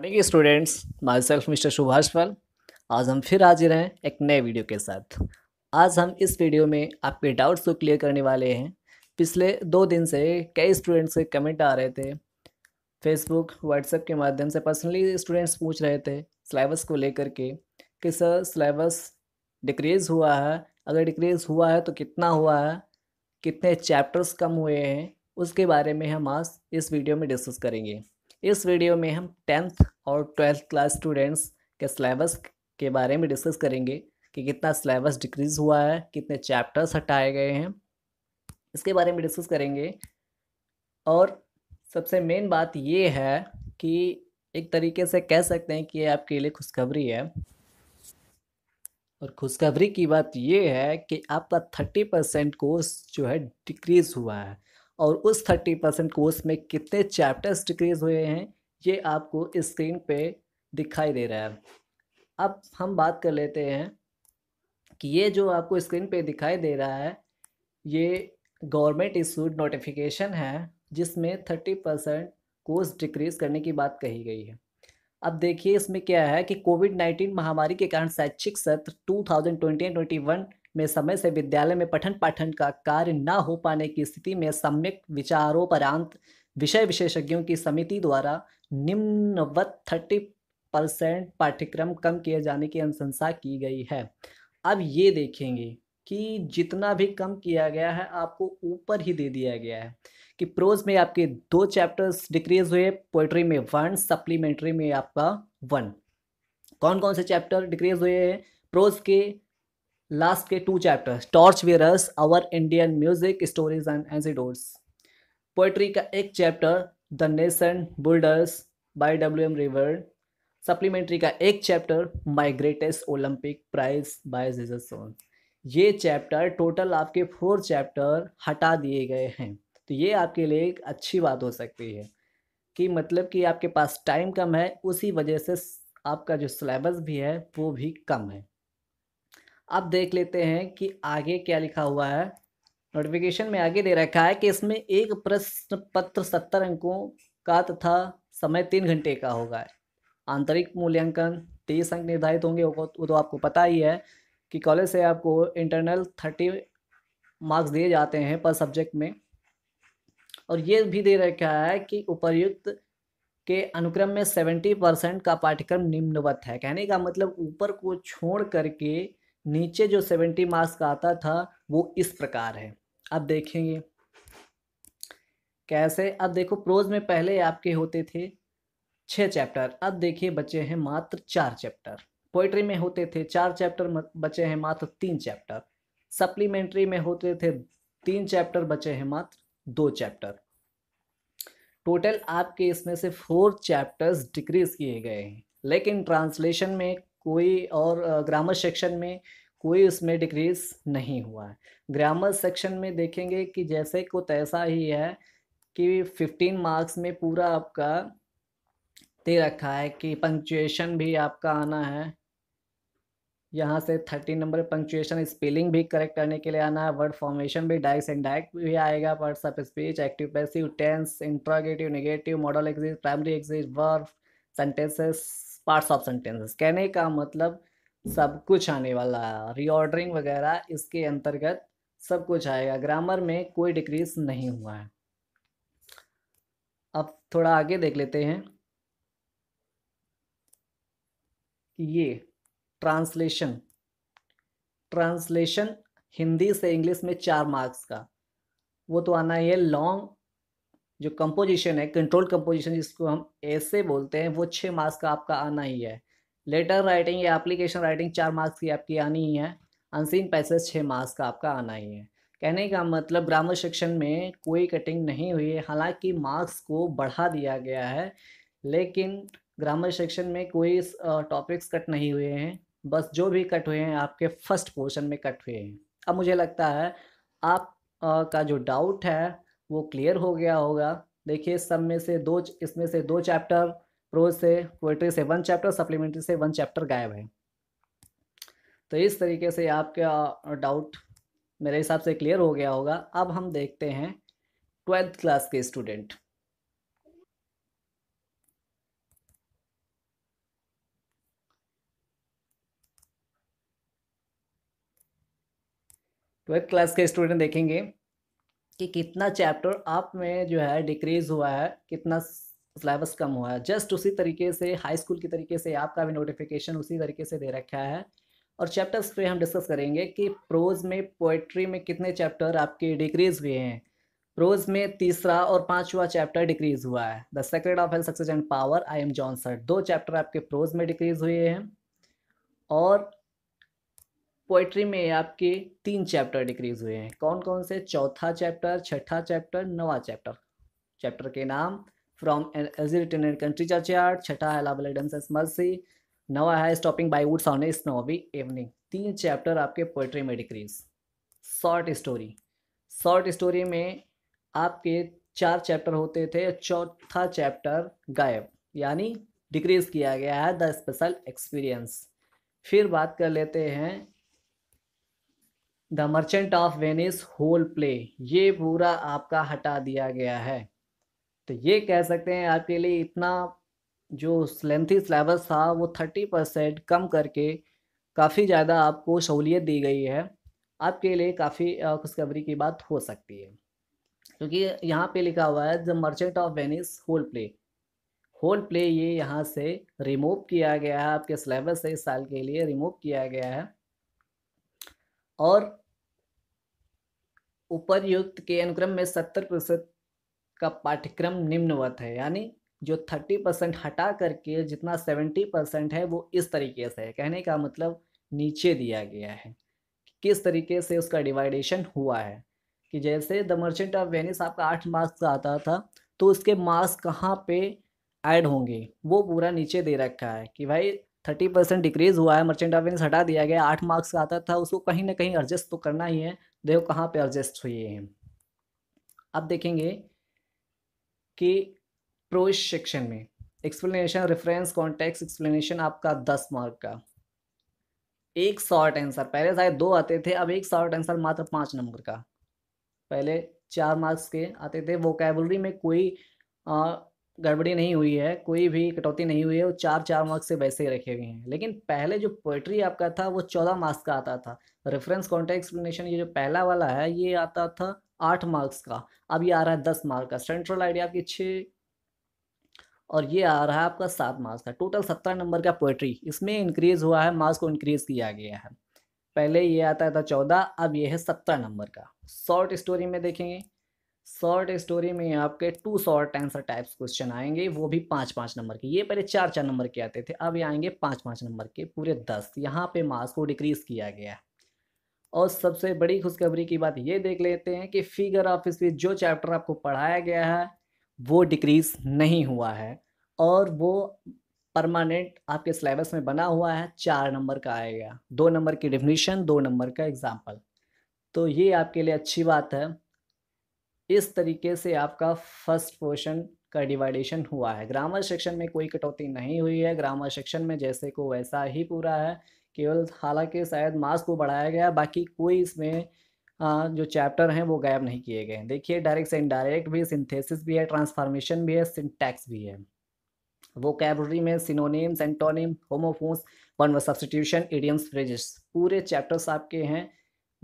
Morning students myself mister Subhash Pal आज हम फिर हाजिर हैं एक नए वीडियो के साथ आज हम इस वीडियो में आपके डाउट्स को क्लियर करने वाले हैं पिछले दो दिन से कई स्टूडेंट्स के कमेंट आ रहे थे फेसबुक व्हाट्सएप के माध्यम से पर्सनली स्टूडेंट्स पूछ रहे थे सिलेबस को लेकर के कि सर सिलेबस डिक्रीज़ हुआ है अगर डिक्रीज़ हुआ है तो कितना हुआ है कितने चैप्टर्स कम हुए हैं उसके बारे में हम आज इस वीडियो में डिस्कस करेंगे इस वीडियो में हम टेंथ और ट्वेल्थ क्लास स्टूडेंट्स के सिलेबस के बारे में डिस्कस करेंगे कि कितना सिलेबस डिक्रीज़ हुआ है कितने चैप्टर्स हटाए गए हैं इसके बारे में डिस्कस करेंगे और सबसे मेन बात ये है कि एक तरीके से कह सकते हैं कि ये आपके लिए खुशखबरी है और खुशखबरी की बात ये है कि आपका थर्टी परसेंट कोर्स जो है डिक्रीज़ हुआ है और उस थर्टी परसेंट कोर्स में कितने चैप्टर्स डिक्रीज हुए हैं ये आपको स्क्रीन पे दिखाई दे रहा है अब हम बात कर लेते हैं कि ये जो आपको स्क्रीन पे दिखाई दे रहा है ये गवर्नमेंट इशूड नोटिफिकेशन है जिसमें थर्टी परसेंट कोर्स डिक्रीज करने की बात कही गई है अब देखिए इसमें क्या है कि कोविड नाइन्टीन महामारी के कारण शैक्षिक सत्र two thousand twenty twenty one में समय से विद्यालय में पठन पाठन का कार्य न हो पाने की स्थिति में सम्यक विचारोपरांत विषय विशेषज्ञों की समिति द्वारा निम्नवत थर्टी परसेंट पाठ्यक्रम कम किए जाने की अनुशंसा की गई है अब ये देखेंगे कि जितना भी कम किया गया है आपको ऊपर ही दे दिया गया है कि प्रोज में आपके दो चैप्टर्स डिक्रीज हुए पोइट्री में वन सप्लीमेंट्री में आपका वन कौन कौन से चैप्टर डिक्रीज हुए हैं प्रोज के लास्ट के two chapters torch bearers our Indian music stories and anecdotes poetry का एक chapter the nation builders by W M river supplementary का एक chapter my greatest Olympic prize by जीजन ये चैप्टर टोटल आपके फोर चैप्टर हटा दिए गए हैं तो ये आपके लिए एक अच्छी बात हो सकती है कि मतलब कि आपके पास टाइम कम है उसी वजह से आपका जो सिलेबस भी है वो भी कम है अब देख लेते हैं कि आगे क्या लिखा हुआ है नोटिफिकेशन में आगे दे रखा है कि इसमें एक प्रश्न पत्र सत्तर अंकों का तथा समय तीन घंटे का होगा आंतरिक मूल्यांकन तेईस अंक निर्धारित होंगे वो तो आपको पता ही है कि कॉलेज से आपको इंटरनल थर्टी मार्क्स दिए जाते हैं पर सब्जेक्ट में और ये भी दे रखा है कि उपर्युक्त के अनुक्रम में सेवेंटी परसेंट का पाठ्यक्रम निम्नवत है कहने का मतलब ऊपर को छोड़ करके नीचे जो सेवेंटी मार्क्स का आता था वो इस प्रकार है अब देखेंगे कैसे अब देखो प्रोज में पहले आपके होते थे छः चैप्टर अब देखिए बचे हैं मात्र चार चैप्टर पोइट्री में होते थे चार चैप्टर बचे हैं मात्र तीन चैप्टर सप्लीमेंट्री में होते थे तीन चैप्टर बचे हैं मात्र दो चैप्टर टोटल आपके इसमें से फोर चैप्टर्स डिक्रीज किए गए हैं लेकिन ट्रांसलेशन में कोई और ग्रामर सेक्शन में कोई उसमें डिक्रीज नहीं हुआ है ग्रामर सेक्शन में देखेंगे कि जैसे को तैसा ही है कि फिफ्टीन मार्क्स में पूरा आपका दे रखा है कि पंक्चुएशन भी आपका आना है यहाँ से थर्टीन नंबर पंक्चुएशन स्पेलिंग भी करेक्ट करने के लिए आना है वर्ड फॉर्मेशन भी डाइक्स एंड डाइक भी आएगा words of speech active passive tense interrogative negative modal exist primary exist word sentences parts of sentences कहने का मतलब सब कुछ आने वाला है रीऑर्डरिंग वगैरह इसके अंतर्गत सब कुछ आएगा ग्रामर में कोई डिक्रीज नहीं हुआ है अब थोड़ा आगे देख लेते हैं ये ट्रांसलेशन ट्रांसलेशन हिंदी से इंग्लिश में चार मार्क्स का वो तो आना ही है लॉन्ग जो कंपोजिशन है कंट्रोल कंपोजिशन जिसको हम ऐसे बोलते हैं वो छः मार्क्स का आपका आना ही है लेटर राइटिंग या एप्लीकेशन राइटिंग चार मार्क्स की आपकी आनी ही है अनसीन पैसेज छः मार्क्स का आपका आना ही है कहने का मतलब ग्रामर सेक्शन में कोई कटिंग नहीं हुई है हालांकि मार्क्स को बढ़ा दिया गया है लेकिन ग्रामर सेक्शन में कोई टॉपिक्स कट नहीं हुए हैं बस जो भी कट हुए हैं आपके फर्स्ट पोर्शन में कट हुए हैं अब मुझे लगता है आप का जो डाउट है वो क्लियर हो गया होगा देखिए सब में से दो इसमें से दो चैप्टर प्रोज से पोइट्री से वन चैप्टर सप्लीमेंट्री से वन चैप्टर गायब है तो इस तरीके से आपका डाउट मेरे हिसाब से क्लियर हो गया होगा अब हम देखते हैं ट्वेल्थ क्लास के स्टूडेंट ट्वेल्थ क्लास के स्टूडेंट देखेंगे कि कितना चैप्टर आप में जो है डिक्रीज हुआ है कितना सिलेबस कम हुआ है जस्ट उसी तरीके से हाई स्कूल की तरीके से आपका भी नोटिफिकेशन उसी तरीके से दे रखा है और चैप्टर्स पे हम डिस्कस करेंगे कि प्रोज में पोइट्री में कितने चैप्टर आपके डिक्रीज हुए हैं प्रोज में तीसरा और पांचवा चैप्टर डिक्रीज हुआ है the secret of health success and power I am John दो चैप्टर आपके प्रोज में डिक्रीज हुए हैं और पोइट्री में आपके तीन चैप्टर डिक्रीज हुए हैं कौन कौन से चौथा चैप्टर छठा चैप्टर नवा चैप्टर चैप्टर के नाम from age return country churchyard छठा है लाभ मर्सी नवा है stopping by woods on snowy evening तीन चैप्टर आपके पोइट्री में decrease short story short story में आपके चार चैप्टर होते थे चौथा चैप्टर गायब यानी डिक्रीज किया गया है द स्पेशल एक्सपीरियंस फिर बात कर लेते हैं the merchant of Venice whole play ये पूरा आपका हटा दिया गया है तो ये कह सकते हैं आपके लिए इतना जो लेंथी सिलेबस था वो थर्टी परसेंट कम करके काफ़ी ज़्यादा आपको सहूलियत दी गई है आपके लिए काफ़ी खुशखबरी की बात हो सकती है क्योंकि तो यहाँ पे लिखा हुआ है the merchant of Venice whole play whole play ये यहाँ से रिमूव किया गया है आपके सिलेबस से इस साल के लिए रिमूव किया गया है और उपरयुक्त के अनुक्रम में सत्तर प्रतिशत का पाठ्यक्रम निम्नवत है यानी जो थर्टी परसेंट हटा करके जितना सेवेंटी परसेंट है वो इस तरीके से है कहने का मतलब नीचे दिया गया है किस तरीके से उसका डिवाइडेशन हुआ है कि जैसे द मर्चेंट ऑफ वेनिस आपका आठ मार्क्स का आता था तो उसके मार्क्स कहाँ पे ऐड होंगे वो पूरा नीचे दे रखा है कि भाई थर्टी परसेंट डिक्रीज हुआ है मर्चेंट अफेंस हटा दिया गया आठ मार्क्स का आता था उसको कहीं ना कहीं एडजस्ट तो करना ही है देखो कहाँ पे एडजस्ट हुए हैं अब देखेंगे कि प्रोइस सेक्शन में एक्सप्लेनेशन रेफरेंस कॉन्टेक्स एक्सप्लेनेशन आपका दस मार्क का एक शॉर्ट आंसर पहले शायद दो आते थे अब एक शॉर्ट आंसर मात्र पाँच नंबर का पहले चार मार्क्स के आते थे वो में कोई गड़बड़ी नहीं हुई है कोई भी कटौती नहीं हुई है वो चार चार मार्क्स से वैसे ही रखे हुए हैं लेकिन पहले जो पोइट्री आपका था वो चौदह मार्क्स का आता था रेफरेंस कॉन्टेक्ट एक्सप्लेनेशन ये जो पहला वाला है ये आता था आठ मार्क्स का अब ये आ रहा है दस मार्क का सेंट्रल आइडिया आपकी छः और ये आ रहा है आपका सात मार्क्स का टोटल सत्रह नंबर का पोइट्री इसमें इंक्रीज हुआ है मार्क्स को इंक्रीज किया गया है पहले ये आता था चौदह अब ये है सत्रह नंबर का शॉर्ट स्टोरी में देखेंगे शॉर्ट स्टोरी में आपके two short answer types question आएंगे वो भी पाँच पाँच नंबर के ये पहले चार चार नंबर के आते थे अब ये आएंगे पाँच पाँच नंबर के पूरे दस यहाँ पे मार्क्स को डिक्रीज किया गया है और सबसे बड़ी खुशखबरी की बात ये देख लेते हैं कि फिगर ऑफ स्पीच जो चैप्टर आपको पढ़ाया गया है वो डिक्रीज नहीं हुआ है और वो परमानेंट आपके सिलेबस में बना हुआ है चार नंबर का आएगा दो नंबर की डिफिनीशन दो नंबर का एग्जाम्पल तो ये आपके लिए अच्छी बात है इस तरीके से आपका फर्स्ट पोर्शन का डिवाइडेशन हुआ है ग्रामर सेक्शन में कोई कटौती नहीं हुई है ग्रामर सेक्शन में जैसे को वैसा ही पूरा है केवल हालांकि शायद मार्क्स को बढ़ाया गया बाकी कोई इसमें जो चैप्टर हैं वो गायब नहीं किए गए देखिए डायरेक्ट से इनडायरेक्ट भी सिंथेसिस भी है ट्रांसफॉर्मेशन भी है सिंटैक्स भी है वो कैबरी में synonyms antonym homophones one substitution idioms phrases पूरे चैप्टर्स आपके हैं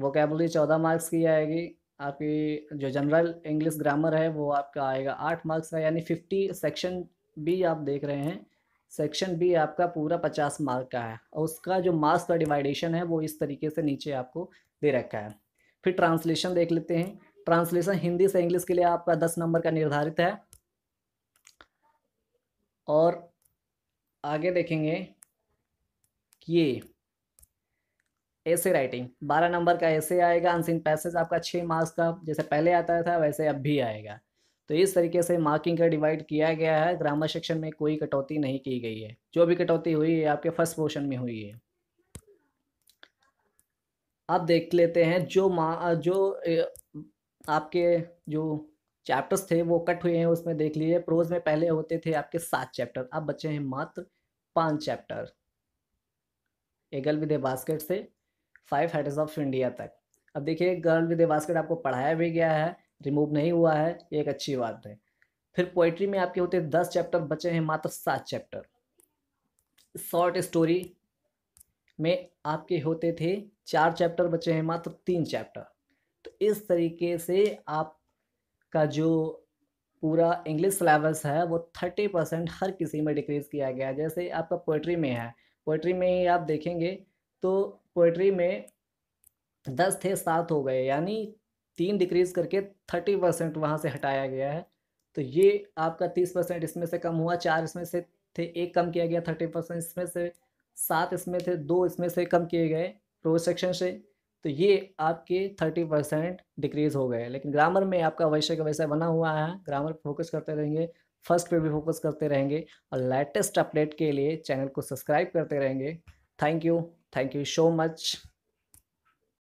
वो कैबरी चौदह मार्क्स की आएगी आपकी जो जनरल इंग्लिश ग्रामर है वो आपका आएगा आठ मार्क्स का यानी फिफ्टी सेक्शन बी आप देख रहे हैं सेक्शन बी आपका पूरा पचास मार्क का है और उसका जो मार्क्स का डिवाइडेशन है वो इस तरीके से नीचे आपको दे रखा है फिर ट्रांसलेशन देख लेते हैं ट्रांसलेशन हिंदी से इंग्लिश के लिए आपका दस नंबर का निर्धारित है और आगे देखेंगे कि ऐसे राइटिंग बारह नंबर का ऐसे आएगा अनसिन पैसेज आपका छः मार्क्स का जैसे पहले आता था वैसे अब भी आएगा तो इस तरीके से मार्किंग का डिवाइड किया गया है ग्रामर सेक्शन में कोई कटौती नहीं की गई है जो भी कटौती हुई है आपके फर्स्ट पोर्शन में हुई है आप देख लेते हैं जो मा जो आपके जो चैप्टर्स थे वो कट हुए हैं उसमें देख लीजिए प्रोज में पहले होते थे आपके सात चैप्टर अब बचे हैं मात्र पांच चैप्टर एगल विद बास्केट से फाइव हेडर्स ऑफ इंडिया तक अब देखिए गर्ल विद बास्केट आपको पढ़ाया भी गया है रिमूव नहीं हुआ है ये एक अच्छी बात है फिर पोइट्री में आपके होते दस चैप्टर बचे हैं मात्र सात चैप्टर शॉर्ट स्टोरी में आपके होते थे चार चैप्टर बचे हैं मात्र तीन चैप्टर तो इस तरीके से आपका जो पूरा इंग्लिश सिलेबस है वो थर्टी परसेंट हर किसी में डिक्रीज़ किया गया है जैसे आपका पोइट्री में है पोइट्री में ही आप देखेंगे तो पोइट्री में दस थे सात हो गए यानी तीन डिक्रीज करके थर्टी परसेंट वहाँ से हटाया गया है तो ये आपका तीस परसेंट इसमें से कम हुआ चार इसमें से थे एक कम किया गया थर्टी परसेंट इसमें से सात इसमें थे दो इसमें से कम किए गए प्रो सेक्शन से तो ये आपके थर्टी परसेंट डिक्रीज हो गए लेकिन ग्रामर में आपका वैसे का वैसा बना हुआ है ग्रामर पर फोकस करते रहेंगे फर्स्ट पे भी फोकस करते रहेंगे और लेटेस्ट अपडेट के लिए चैनल को सब्सक्राइब करते रहेंगे thank you Thank you so much.